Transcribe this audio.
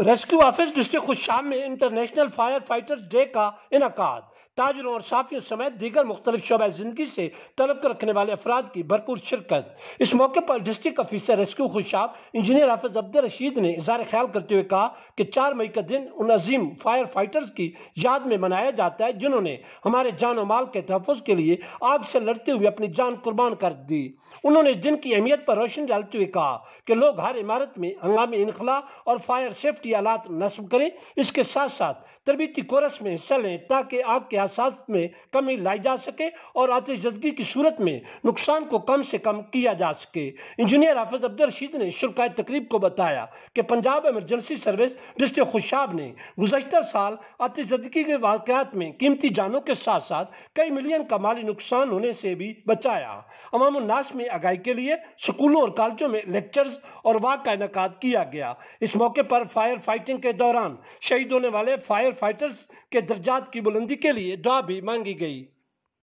rescue office district खुशाम में international fire fighters day का इनका ताजरों और साफियों समेत दीगर मुख्तलि शोबा ज़िंदगी से तलब रखने वाले अफराद की भरपूर शिरकत इस मौके पर district officer rescue Khushab engineer Hafiz Abdul Rashid ने इजहार ख्याल करते हुए कहा कि चार मई का दिन उन अजीम फायर फाइटर्स की याद में मनाया जाता है जिन्होंने हमारे जान और माल के तहफ़ के लिए आग से लड़ते हुए अपनी जान कुर्बान कर दी उन्होंने इस दिन की अहमियत पर रोशनी डालते हुए कहा कि लोग हर इमारत में हंगामी इनखला और फायर सेफ्टी आलात नस्ब करें इसके साथ साथ तरबीती कोरस में हिस्सा लें ताकि आग के न्यासात में कमी लाई जा सके और आतिशदगी की सूरत में नुकसान को कम से कम किया जा सके इंजीनियर हाफिज अब्दुल रशीद ने शुरुआत तकरीब को बताया कि Punjab emergency service district Khushab ने गुजशत साल आतिशदगी के वाकत में कीमती जानों के साथ साथ कई मिलियन का माली नुकसान होने से भी बचाया उन्नास में आगाही के लिए स्कूलों और कॉलेजों में लेक्चर्स और वाक का इनका किया गया इस मौके पर फायर फाइटिंग के दौरान शहीद होने वाले फायर फाइटर्स के दर्जात की बुलंदी के लिए दुआ भी मांगी गई